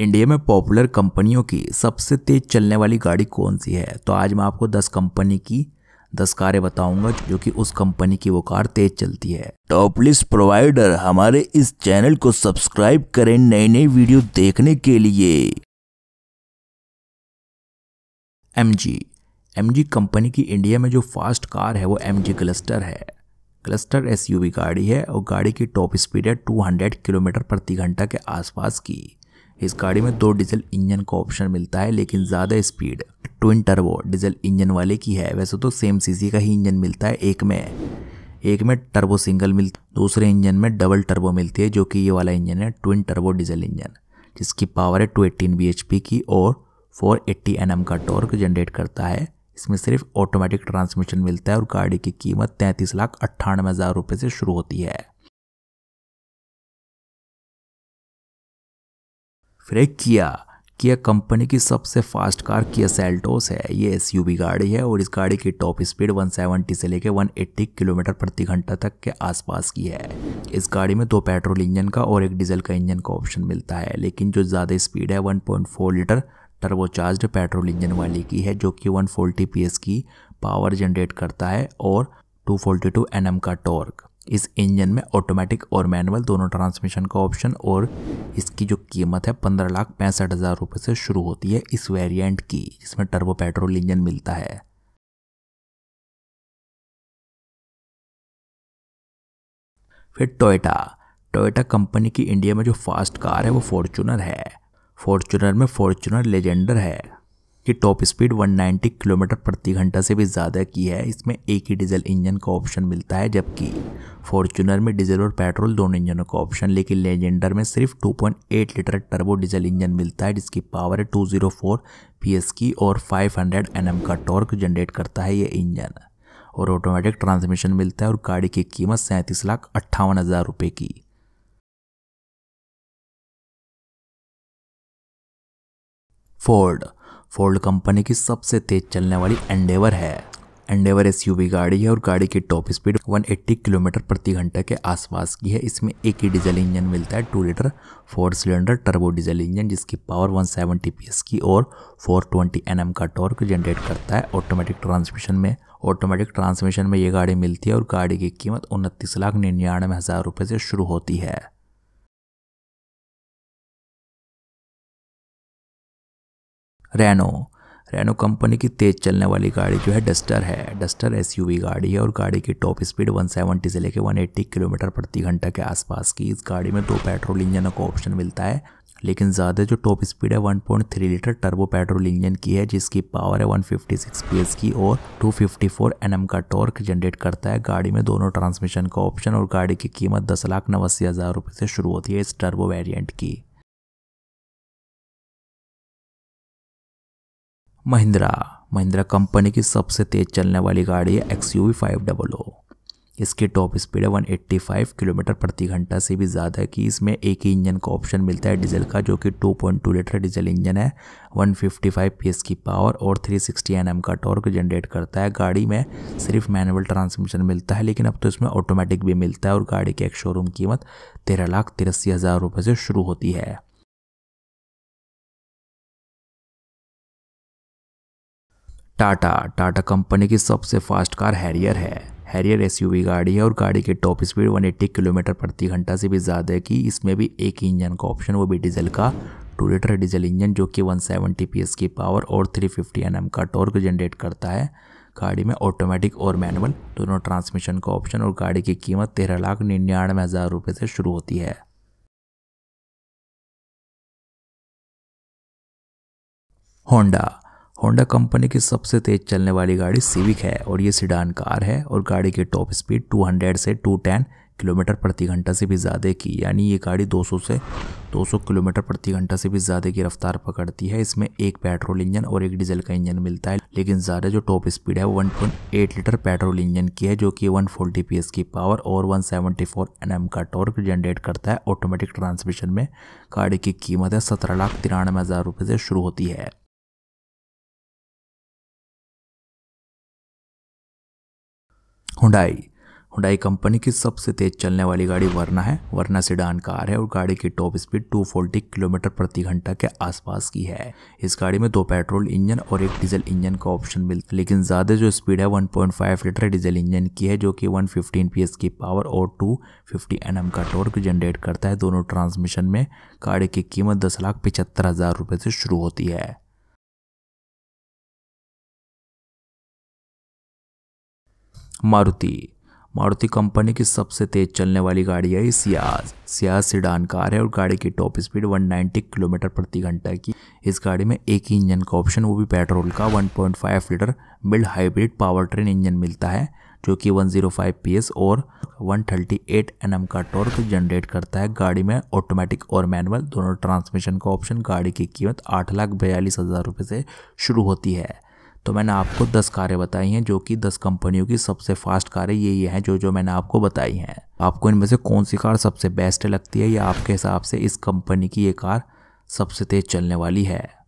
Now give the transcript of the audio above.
India में popular कंपनियों की सबसे तेज चलने वाली गाड़ी कौन सी है तो आज मैं आपको 10 कंपनी की 10 कारें बताऊंगा जो कि उस कंपनी की वो कार तेज चलती है टॉप लिस्ट प्रोवाइडर हमारे इस चैनल को सब्सक्राइब करें नई नई वीडियो देखने के लिए एम जी कंपनी की इंडिया में जो फास्ट कार है वो एम क्लस्टर है क्लस्टर एसयूवी गाड़ी है और गाड़ी की टॉप स्पीड है 200 किलोमीटर प्रति घंटा के आसपास की इस गाड़ी में दो डीजल इंजन का ऑप्शन मिलता है लेकिन ज़्यादा speed twin turbo diesel engine वाले की है वैसे तो सेम सीसी का ही इंजन मिलता है एक में एक में टर्बो सिंगल मिलता दूसरे इंजन में डबल टर्बो मिलती है जो कि ये वाला इंजन है ट्विन टर्बो डीजल इंजन जिसकी पावर है two eighteen B H P की और फोर एट्टी एन एम का टॉर्क जनरेट करता है इसमें सिर्फ ऑटोमेटिक ट्रांसमिशन मिलता है और गाड़ी की कीमत तैंतीस लाख अट्ठानवे हज़ार रुपये से शुरू होती है फिर किया किया कंपनी की सबसे फास्ट कार किया सेल्टोस है ये एस गाड़ी है और इस गाड़ी की टॉप स्पीड 170 से लेकर 180 किलोमीटर प्रति घंटा तक के आसपास की है इस गाड़ी में दो पेट्रोल इंजन का और एक डीजल का इंजन का ऑप्शन मिलता है लेकिन जो ज़्यादा स्पीड है 1.4 लीटर टर्बोचार्ज पेट्रोल इंजन वाली की है जो कि वन फोर्टी की पावर जनरेट करता है और टू फोर्टी का टॉर्क इस इंजन में ऑटोमेटिक और मैनुअल दोनों ट्रांसमिशन का ऑप्शन और इसकी जो कीमत है पंद्रह लाख पैंसठ हज़ार रुपये से शुरू होती है इस वेरिएंट की जिसमें टर्बो पेट्रोल इंजन मिलता है फिर टोयोटा टोयोटा कंपनी की इंडिया में जो फास्ट कार है वो फॉर्चूनर है फॉर्चूनर में फॉर्चूनर लेजेंडर है कि टॉप स्पीड 190 किलोमीटर प्रति घंटा से भी ज़्यादा की है इसमें एक ही डीजल इंजन का ऑप्शन मिलता है जबकि फॉर्चूनर में डीजल और पेट्रोल दोनों इंजनों का ऑप्शन लेकिन लेजेंडर में सिर्फ 2.8 लीटर टर्बो डीजल इंजन मिलता है जिसकी पावर है टू जीरो की और 500 एनएम का टॉर्क जनरेट करता है ये इंजन और ऑटोमेटिक ट्रांसमिशन मिलता है और गाड़ी की कीमत सैंतीस लाख अट्ठावन हज़ार रुपये की फोर्ड फोल्ड कंपनी की सबसे तेज चलने वाली एंडेवर है एंडेवर एस गाड़ी है और गाड़ी की टॉप स्पीड 180 किलोमीटर प्रति घंटे के आसपास की है इसमें एक ही डीजल इंजन मिलता है two litre four cylinder turbo diesel engine जिसकी पावर 170 सेवेंटी की और 420 ट्वेंटी का टॉर्क जनरेट करता है ऑटोमेटिक ट्रांसमिशन में ऑटोमेटिक ट्रांसमिशन में ये गाड़ी मिलती है और गाड़ी की कीमत उनतीस लाख निन्यानवे हज़ार रुपये से शुरू होती है रैनो रेनो कंपनी की तेज़ चलने वाली गाड़ी जो है डस्टर है डस्टर एसयूवी गाड़ी है और गाड़ी की टॉप स्पीड 170 से लेकर 180 किलोमीटर प्रति घंटा के आसपास की इस गाड़ी में दो पेट्रोल इंजनों का ऑप्शन मिलता है लेकिन ज़्यादा जो टॉप स्पीड है 1.3 लीटर टर्बो पेट्रोल इंजन की है जिसकी पावर है 156 फिफ्टी की और 254 फिफ्टी का टॉर्क जनरेट करता है गाड़ी में दोनों ट्रांसमिशन का ऑप्शन और गाड़ी की कीमत दस लाख नवासी हज़ार रुपये से शुरू होती है इस टर्बो वेरिएंट की महिंद्रा महिंद्रा कंपनी की सबसे तेज़ चलने वाली गाड़ी है X U five double O इसकी टॉप स्पीड है 185 किलोमीटर प्रति घंटा से भी ज़्यादा है कि इसमें एक ही इंजन का ऑप्शन मिलता है डीजल का जो कि 2.2 लीटर डीजल इंजन है 155 पीएस की पावर और 360 एनएम का टॉर्क जनरेट करता है गाड़ी में सिर्फ मैनुअल ट्रांसमिशन मिलता है लेकिन अब तो इसमें ऑटोमेटिक भी मिलता है और गाड़ी की एक शोरूम कीमत तेरह लाख तिरासी हज़ार रुपये से शुरू होती है टाटा टाटा कंपनी की सबसे फास्ट कार हैरियर है हैरियर एसयूवी गाड़ी है और गाड़ी की टॉप स्पीड 180 किलोमीटर प्रति घंटा से भी ज़्यादा है कि इसमें भी एक इंजन का ऑप्शन वो भी डीजल का टू लीटर डीजल इंजन जो कि 170 एस की पावर और 350 एनएम का टॉर्क जनरेट करता है गाड़ी में ऑटोमेटिक और मैनुअल दोनों ट्रांसमिशन का ऑप्शन और गाड़ी की कीमत तेरह लाख निन्यानवे हज़ार रुपये से शुरू होती है होंडा होंडा कंपनी की सबसे तेज चलने वाली गाड़ी सिविक है और ये सिडान कार है और गाड़ी की टॉप स्पीड 200 से 210 किलोमीटर प्रति घंटा से भी ज़्यादा की यानी ये गाड़ी 200 से 200 किलोमीटर प्रति घंटा से भी ज़्यादा की रफ्तार पकड़ती है इसमें एक पेट्रोल इंजन और एक डीजल का इंजन मिलता है लेकिन ज़्यादा जो टॉप स्पीड है वो वन लीटर पेट्रोल इंजन की है जो कि वन फोर्टी की पावर और वन सेवेंटी का टॉर्क जनरेट करता है ऑटोमेटिक ट्रांसमिशन में गाड़ी की कीमत है सत्रह लाख तिरानवे हज़ार रुपये से शुरू होती है हुडाई हुडाई कंपनी की सबसे तेज चलने वाली गाड़ी वरना है वरना सीडान कार है और गाड़ी की टॉप स्पीड 240 किलोमीटर प्रति घंटा के आसपास की है इस गाड़ी में दो पेट्रोल इंजन और एक डीजल इंजन का ऑप्शन मिलता है लेकिन ज़्यादा जो स्पीड है 1.5 लीटर डीजल इंजन की है जो कि 115 फिफ्टीन की पावर और टू फिफ्टी का टॉर्क जनरेट करता है दोनों ट्रांसमिशन में गाड़ी की कीमत दस लाख पिछहत्तर हज़ार से शुरू होती है मारुति मारुति कंपनी की सबसे तेज चलने वाली गाड़ी है सियाज सियाज सिडान कार है और गाड़ी की टॉप स्पीड 190 किलोमीटर प्रति घंटा की इस गाड़ी में एक ही इंजन का ऑप्शन वो भी पेट्रोल का 1.5 litre mild hybrid power train engine मिलता है जो कि 105 पीएस और 138 एनएम का टॉर्क जनरेट करता है गाड़ी में ऑटोमेटिक और मैनुअल दोनों ट्रांसमिशन का ऑप्शन गाड़ी की कीमत आठ लाख बयालीस हज़ार रुपये से शुरू होती है तो मैंने आपको दस कारें बताई हैं जो कि दस कंपनियों की सबसे फास्ट कारें ये ये हैं जो जो मैंने आपको बताई हैं आपको इनमें से कौन सी कार सबसे बेस्ट लगती है या आपके हिसाब से इस कंपनी की ये कार सबसे तेज़ चलने वाली है